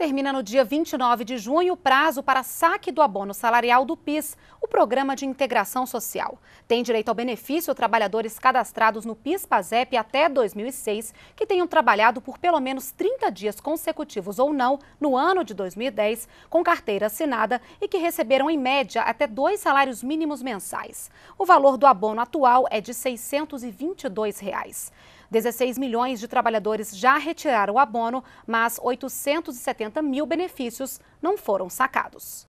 Termina no dia 29 de junho o prazo para saque do abono salarial do PIS, o Programa de Integração Social. Tem direito ao benefício trabalhadores cadastrados no PIS-PASEP até 2006 que tenham trabalhado por pelo menos 30 dias consecutivos ou não no ano de 2010 com carteira assinada e que receberam em média até dois salários mínimos mensais. O valor do abono atual é de R$ 622. Reais. 16 milhões de trabalhadores já retiraram o abono, mas 870 140 mil benefícios não foram sacados.